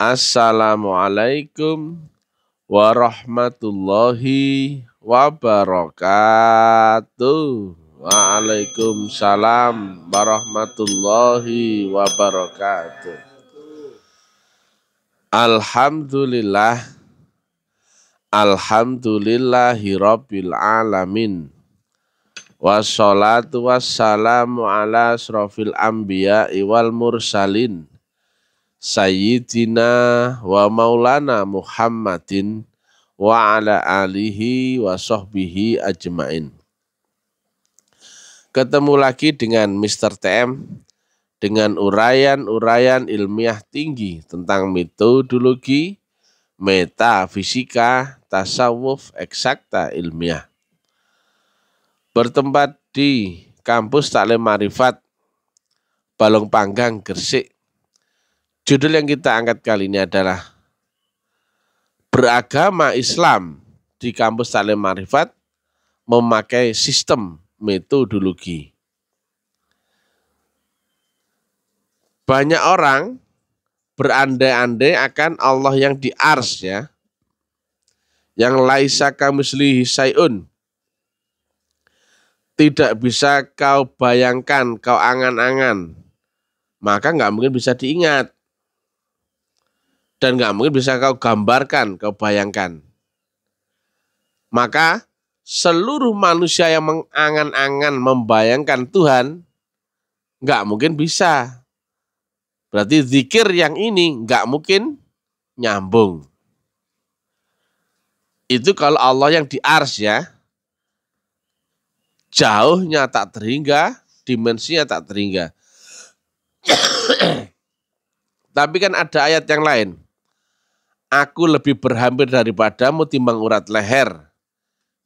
Assalamualaikum warahmatullahi wabarakatuh. Waalaikumsalam warahmatullahi wabarakatuh. Alhamdulillah Alhamdulillahi Rabbil Alamin Wassalatu wassalamu ala asrofil anbiya'i wal mursalin Sayyidina wa maulana Muhammadin wa ala alihi wa sahbihi ajmain. Ketemu lagi dengan Mr. TM dengan uraian-uraian ilmiah tinggi tentang metodologi, metafisika, tasawuf, eksakta ilmiah. Bertempat di kampus Taklim Marifat, Balong Panggang, Gresik, Judul yang kita angkat kali ini adalah Beragama Islam di kampus Salim Marifat memakai sistem metodologi. Banyak orang berandai-andai akan Allah yang di ars ya. Yang laisa kamislihi sayun. Tidak bisa kau bayangkan, kau angan-angan. Maka nggak mungkin bisa diingat dan nggak mungkin bisa kau gambarkan, kau bayangkan. Maka seluruh manusia yang mengangan-angan membayangkan Tuhan nggak mungkin bisa. Berarti zikir yang ini nggak mungkin nyambung. Itu kalau Allah yang di ars ya. Jauhnya tak terhingga, dimensinya tak terhingga. Tapi kan ada ayat yang lain aku lebih berhampir daripadamu timbang urat leher.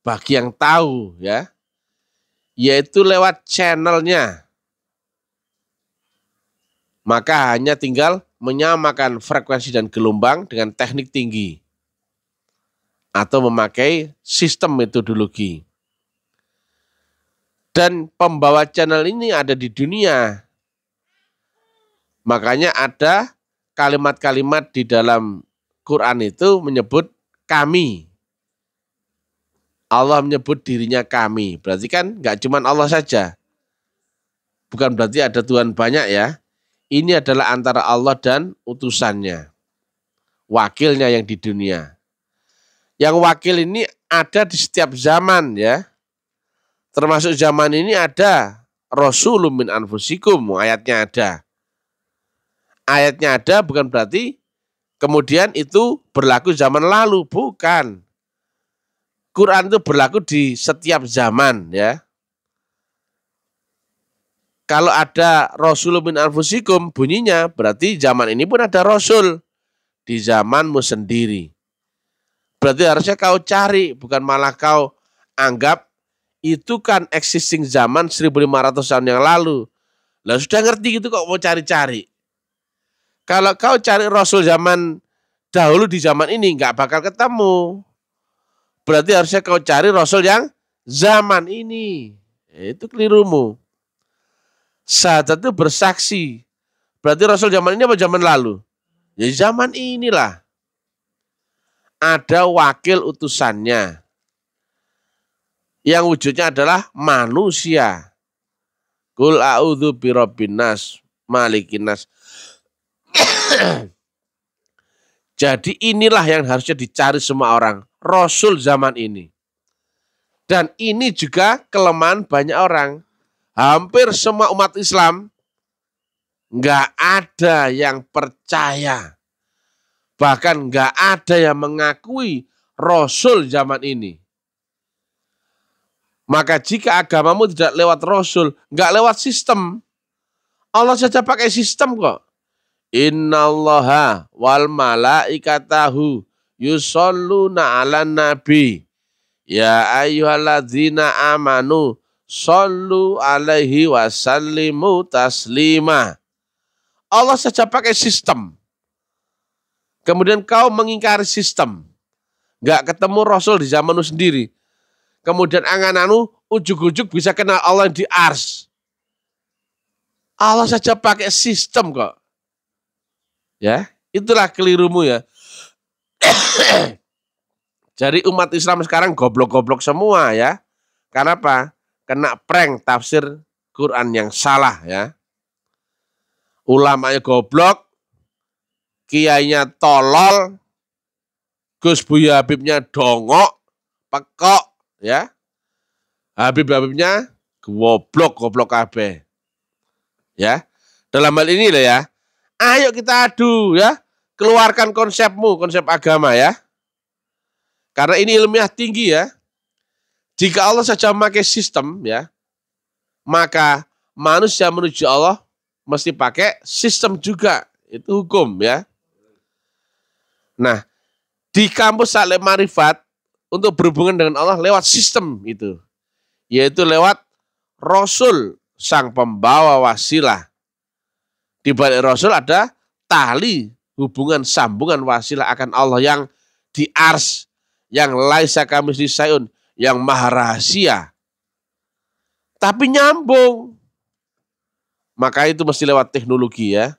Bagi yang tahu ya, yaitu lewat channelnya. Maka hanya tinggal menyamakan frekuensi dan gelombang dengan teknik tinggi atau memakai sistem metodologi. Dan pembawa channel ini ada di dunia. Makanya ada kalimat-kalimat di dalam Quran itu menyebut kami. Allah menyebut dirinya kami. Berarti kan nggak cuma Allah saja. Bukan berarti ada Tuhan banyak ya. Ini adalah antara Allah dan utusannya. Wakilnya yang di dunia. Yang wakil ini ada di setiap zaman ya. Termasuk zaman ini ada Rasulun min anfusikum. Ayatnya ada. Ayatnya ada bukan berarti kemudian itu berlaku zaman lalu, bukan. Quran itu berlaku di setiap zaman ya. Kalau ada Rasul bin Anfusikum bunyinya berarti zaman ini pun ada Rasul di zamanmu sendiri. Berarti harusnya kau cari bukan malah kau anggap itu kan existing zaman 1500 tahun yang lalu. Lah sudah ngerti gitu kok mau cari-cari. Kalau kau cari Rasul zaman dahulu di zaman ini nggak bakal ketemu. Berarti harusnya kau cari Rasul yang zaman ini. Itu kelirumu. Saat itu bersaksi. Berarti Rasul zaman ini apa zaman lalu? Ya zaman inilah. Ada wakil utusannya. Yang wujudnya adalah manusia. Kul a'udhu birobinas malikinas. Jadi inilah yang harusnya dicari semua orang. Rasul zaman ini. Dan ini juga kelemahan banyak orang. Hampir semua umat Islam nggak ada yang percaya. Bahkan nggak ada yang mengakui Rasul zaman ini. Maka jika agamamu tidak lewat Rasul, nggak lewat sistem. Allah saja pakai sistem kok. Innallaha wal malaikatahu yusalluna 'alan nabi. Ya ayyuhalladzina amanu sallu alaihi wasallimu taslima. Allah saja pakai sistem. Kemudian kau mengingkari sistem. Gak ketemu Rasul di zamanmu sendiri. Kemudian angananu ujuk-ujuk bisa kenal Allah di ars. Allah saja pakai sistem kok. Ya, itulah kelirumu ya. Jadi umat Islam sekarang goblok-goblok semua ya. Karena apa? Kena prank tafsir Quran yang salah ya. Ulamanya goblok, kiainya tolol, Gus Buya Habibnya dongok, pekok ya. Habib Habibnya goblok goblok kabeh. Ya. Dalam hal ini lah ya, Ayo kita adu ya. Keluarkan konsepmu, konsep agama ya. Karena ini ilmiah tinggi ya. Jika Allah saja memakai sistem ya, maka manusia menuju Allah mesti pakai sistem juga. Itu hukum ya. Nah, di kampus Salim Marifat untuk berhubungan dengan Allah lewat sistem itu. Yaitu lewat Rasul sang pembawa wasilah di balik Rasul ada tali hubungan sambungan wasilah akan Allah yang di ars, yang laisa kamis di sayun, yang maha rahasia. Tapi nyambung. Maka itu mesti lewat teknologi ya.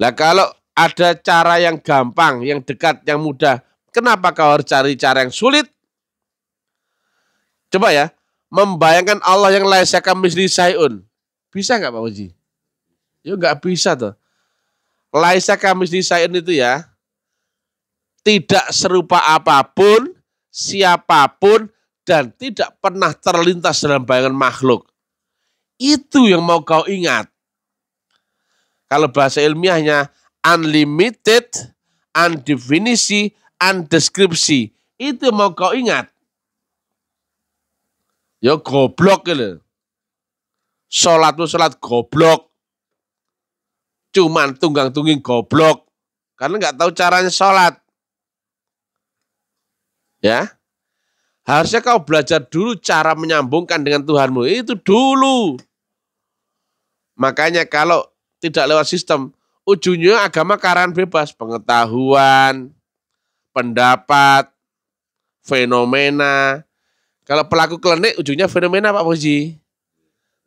Nah kalau ada cara yang gampang, yang dekat, yang mudah, kenapa kau harus cari cara yang sulit? Coba ya, membayangkan Allah yang laisa kamis di sayun. Bisa nggak Pak Uji? Ya nggak bisa tuh. Laisa Kamis sain itu ya, tidak serupa apapun, siapapun, dan tidak pernah terlintas dalam bayangan makhluk. Itu yang mau kau ingat. Kalau bahasa ilmiahnya, unlimited, undefinisi, undeskripsi. Itu mau kau ingat. Ya goblok ini. Gitu. Sholat sholat goblok. Cuman tunggang-tungging goblok. Karena nggak tahu caranya sholat. Ya. Harusnya kau belajar dulu cara menyambungkan dengan Tuhanmu. Itu dulu. Makanya kalau tidak lewat sistem, ujungnya agama karan bebas. Pengetahuan, pendapat, fenomena. Kalau pelaku klinik ujungnya fenomena Pak Fuji.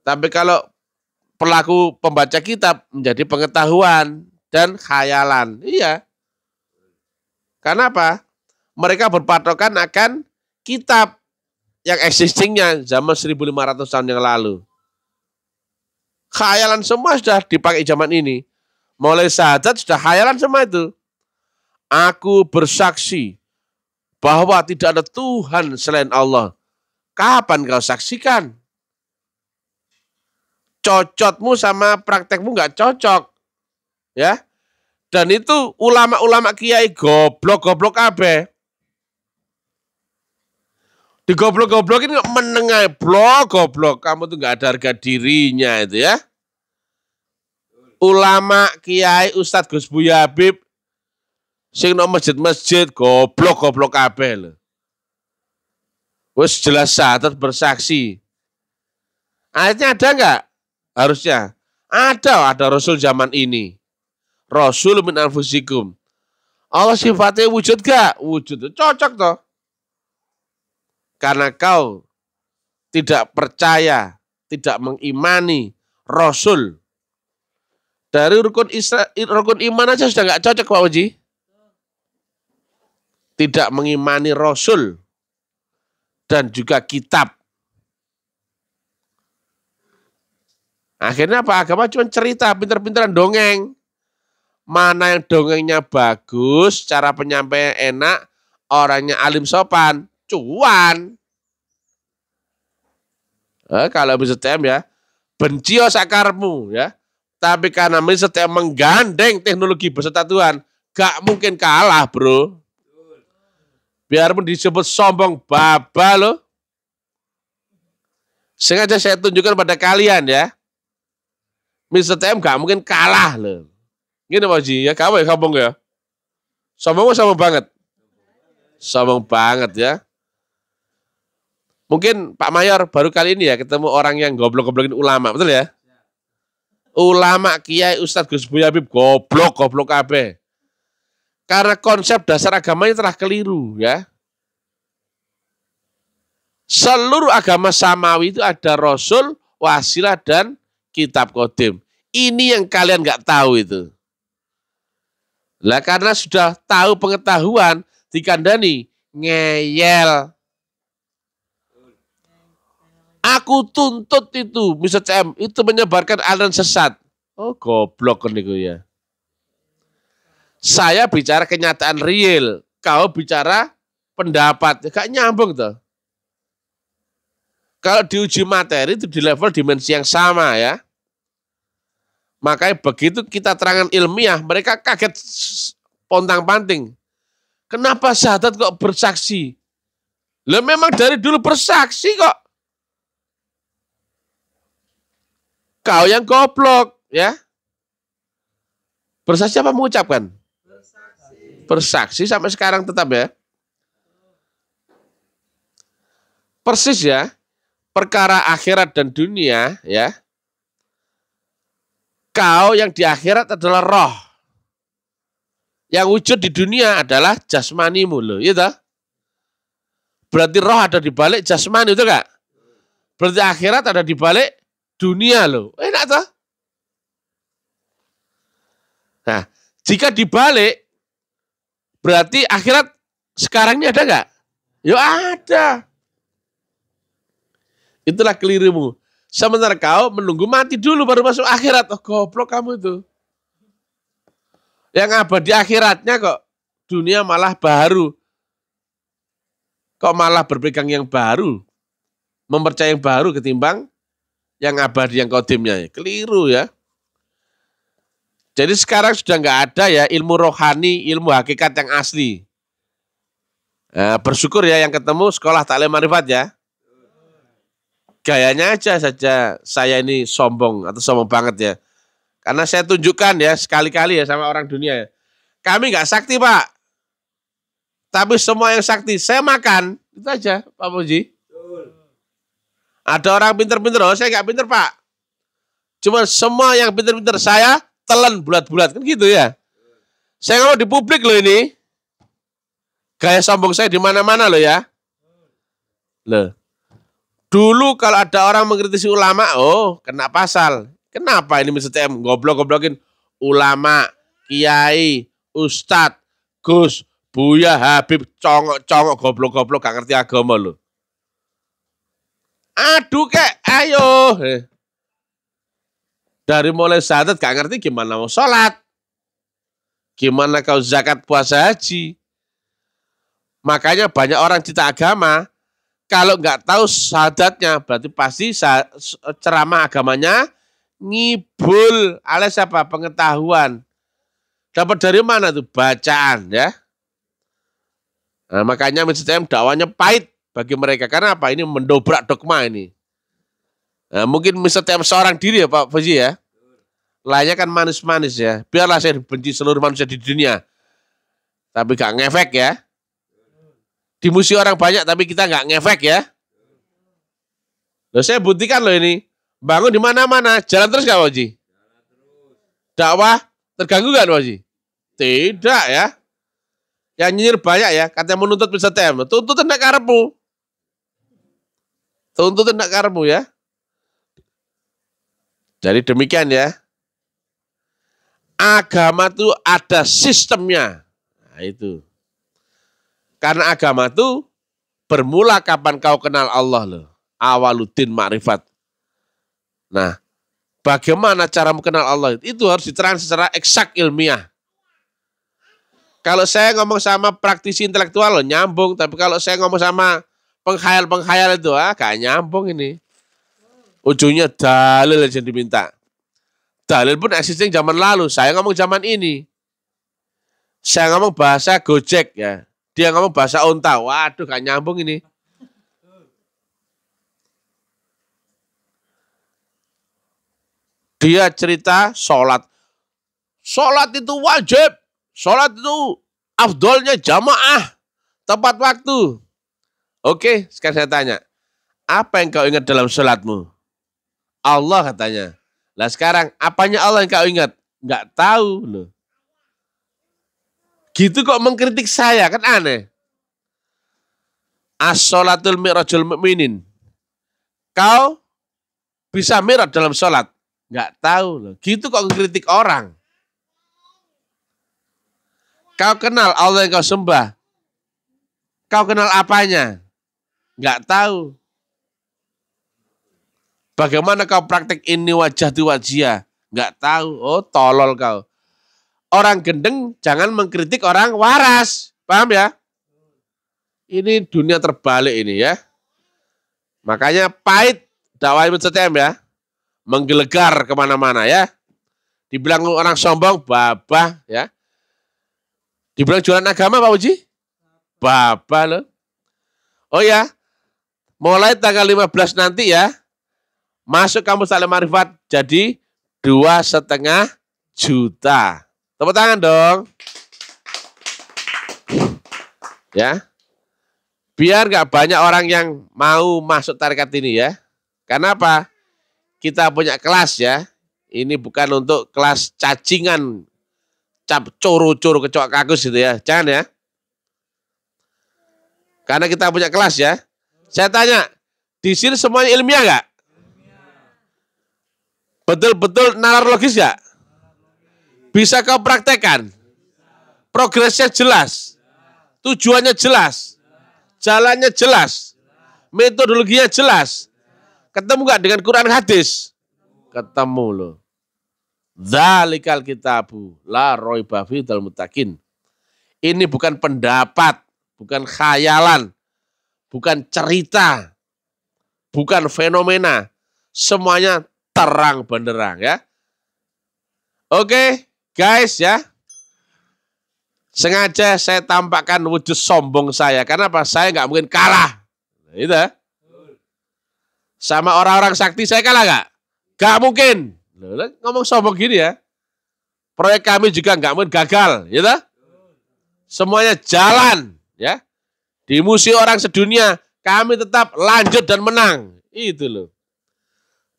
Tapi kalau pelaku pembaca kitab menjadi pengetahuan dan khayalan. Iya. Karena apa? Mereka berpatokan akan kitab yang existingnya zaman 1500 tahun yang lalu. Khayalan semua sudah dipakai zaman ini. Mulai sahadat sudah khayalan semua itu. Aku bersaksi bahwa tidak ada Tuhan selain Allah. Kapan kau saksikan? cocotmu sama praktekmu nggak cocok. Ya. Dan itu ulama-ulama kiai goblok-goblok abe. goblok ini nggak menengah blok goblok. Kamu tuh nggak ada harga dirinya itu ya. Ulama kiai Ustadz Gus Buya Habib sing no masjid-masjid goblok-goblok kabeh lho. Wis jelas sah bersaksi. Ayatnya ada nggak? Harusnya ada ada rasul zaman ini. Rasul min anfusikum. Allah sifatnya wujud gak? Wujud. Cocok toh. Karena kau tidak percaya, tidak mengimani rasul. Dari rukun, isra, rukun iman aja sudah gak cocok Pak Uji. Tidak mengimani rasul dan juga kitab. Akhirnya apa? Agama cuma cerita, pinter-pinteran dongeng. Mana yang dongengnya bagus, cara penyampaian enak, orangnya alim sopan, cuan. Eh, kalau bisa tem ya, benci sakarmu ya. Tapi karena bisa tem menggandeng teknologi beserta Tuhan, gak mungkin kalah bro. Biarpun disebut sombong baba loh. Sengaja saya tunjukkan pada kalian ya Mister TM gak mungkin kalah loh. Gini Pak Haji, ya kamu ya kampung ya. Sombong sama banget. Sombong banget ya. Mungkin Pak Mayor baru kali ini ya ketemu orang yang goblok-goblokin ulama, betul ya? Ulama Kiai Ustadz Gus Buya Habib goblok goblok kabe. Karena konsep dasar agamanya telah keliru ya. Seluruh agama samawi itu ada rasul, wasilah dan kitab kodim. Ini yang kalian nggak tahu itu. Lah karena sudah tahu pengetahuan dikandani ngeyel. Aku tuntut itu, Mr. CM, itu menyebarkan aliran sesat. Oh goblok kan itu ya. Saya bicara kenyataan real, kau bicara pendapat. Gak nyambung tuh. Kalau diuji materi itu di level dimensi yang sama ya. Makanya begitu kita terangkan ilmiah, mereka kaget pontang-panting. Kenapa syahadat kok bersaksi? Lah memang dari dulu bersaksi kok. Kau yang goblok, ya. Bersaksi apa mengucapkan? Bersaksi. Bersaksi sampai sekarang tetap ya. Persis ya perkara akhirat dan dunia ya kau yang di akhirat adalah roh yang wujud di dunia adalah jasmanimu loh iya gitu berarti roh ada di balik jasmani itu enggak berarti akhirat ada di balik dunia lo. enak tuh nah jika di balik, berarti akhirat sekarangnya ada enggak ya ada Itulah kelirimu. Sementara kau menunggu mati dulu baru masuk akhirat. Oh goblok kamu itu. Yang abadi akhiratnya kok dunia malah baru. Kok malah berpegang yang baru. mempercaya yang baru ketimbang yang abadi yang kodimnya. Keliru ya. Jadi sekarang sudah nggak ada ya ilmu rohani, ilmu hakikat yang asli. Nah, bersyukur ya yang ketemu sekolah taklim marifat ya gayanya aja saja saya ini sombong atau sombong banget ya. Karena saya tunjukkan ya sekali-kali ya sama orang dunia ya. Kami nggak sakti pak, tapi semua yang sakti saya makan itu aja Pak Puji. Ada orang pinter-pinter, oh saya nggak pinter pak. Cuma semua yang pinter-pinter saya telan bulat-bulat kan gitu ya. Saya nggak mau di publik loh ini, gaya sombong saya di mana-mana loh ya. Loh, Dulu kalau ada orang mengkritisi ulama, oh kena pasal. Kenapa ini Mr. TM goblok-goblokin ulama, kiai, ustad, gus, buya, habib, congok-congok, goblok-goblok, gak ngerti agama lo. Aduh kek, ayo. Dari mulai sadat gak ngerti gimana mau sholat. Gimana kau zakat puasa haji. Makanya banyak orang cita agama, kalau nggak tahu sadatnya, berarti pasti ceramah agamanya ngibul alias apa pengetahuan dapat dari mana tuh bacaan ya nah, makanya MCTM dakwanya pahit bagi mereka karena apa ini mendobrak dogma ini nah, mungkin MCTM seorang diri ya Pak Fuji ya lainnya kan manis-manis ya biarlah saya benci seluruh manusia di dunia tapi gak ngefek ya di musi orang banyak tapi kita nggak ngefek ya. Loh saya buktikan loh ini. Bangun di mana-mana, jalan terus nggak waji. Dakwah terganggu nggak waji? Tidak ya. Yang nyinyir banyak ya, katanya menuntut bisa tem. Tuntut tidak karepmu. Tuntut tidak karepmu ya. Jadi demikian ya. Agama itu ada sistemnya. Nah, itu. Karena agama itu bermula kapan kau kenal Allah loh. Awaluddin ma'rifat. Nah, bagaimana cara mengenal Allah? Itu harus diterang secara eksak ilmiah. Kalau saya ngomong sama praktisi intelektual loh, nyambung. Tapi kalau saya ngomong sama penghayal-penghayal itu, ah gak nyambung ini. Ujungnya dalil yang diminta. Dalil pun existing zaman lalu. Saya ngomong zaman ini. Saya ngomong bahasa Gojek ya dia ngomong bahasa untawa, Waduh, gak nyambung ini. Dia cerita sholat. Sholat itu wajib. Sholat itu afdolnya jamaah. Tepat waktu. Oke, sekarang saya tanya. Apa yang kau ingat dalam sholatmu? Allah katanya. Lah sekarang, apanya Allah yang kau ingat? Enggak tahu loh. Gitu kok mengkritik saya, kan aneh. As-sholatul mi'rajul mu'minin. Kau bisa mirat dalam sholat. Nggak tahu loh. Gitu kok mengkritik orang. Kau kenal Allah yang kau sembah. Kau kenal apanya? Nggak tahu. Bagaimana kau praktek ini wajah di wajah? Nggak tahu. Oh, tolol kau orang gendeng jangan mengkritik orang waras. Paham ya? Ini dunia terbalik ini ya. Makanya pahit dakwah Ibn Setem ya. Menggelegar kemana-mana ya. Dibilang orang sombong, babah ya. Dibilang jualan agama Pak Uji? Babah loh. Oh ya, mulai tanggal 15 nanti ya, masuk kampus Alim Marifat jadi dua setengah juta. Tepuk tangan dong. Ya. Biar gak banyak orang yang mau masuk tarikat ini ya. Karena apa? Kita punya kelas ya. Ini bukan untuk kelas cacingan cap coro-coro kecoak kakus gitu ya. Jangan ya. Karena kita punya kelas ya. Saya tanya, di sini semuanya ilmiah nggak? Betul-betul nalar logis ya. Bisa kau praktekan? Progresnya jelas. Tujuannya jelas. Jalannya jelas. Metodologinya jelas. Ketemu gak dengan Quran hadis? Ketemu loh. Zalikal kitabu la roiba fidal mutakin. Ini bukan pendapat, bukan khayalan, bukan cerita, bukan fenomena. Semuanya terang benderang ya. Oke. Okay? Guys ya, sengaja saya tampakkan wujud sombong saya. Karena apa? Saya nggak mungkin kalah. itu Sama orang-orang sakti saya kalah nggak? Nggak mungkin. ngomong sombong gini ya. Proyek kami juga nggak mungkin gagal. Gitu? Semuanya jalan. ya. di musim orang sedunia, kami tetap lanjut dan menang. Itu loh.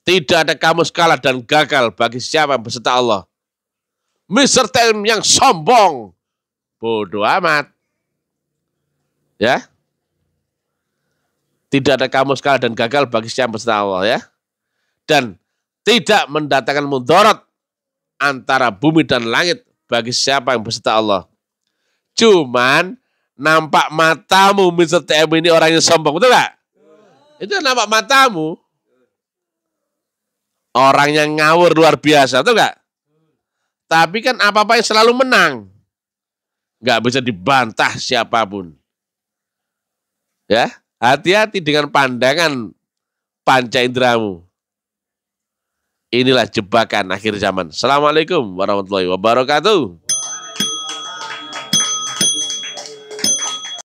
Tidak ada kamu kalah dan gagal bagi siapa beserta Allah. Mr. Tm yang sombong. Bodoh amat. Ya. Tidak ada kamu sekali dan gagal bagi siapa setelah Allah ya. Dan tidak mendatangkan mudarat antara bumi dan langit bagi siapa yang berserta Allah. Cuman nampak matamu Mr. TM ini orang yang sombong, betul gak? Itu nampak matamu. Orang yang ngawur luar biasa, betul gak? Tapi kan apa-apa yang selalu menang. Nggak bisa dibantah siapapun. Ya, hati-hati dengan pandangan panca indramu. Inilah jebakan akhir zaman. Assalamualaikum warahmatullahi wabarakatuh.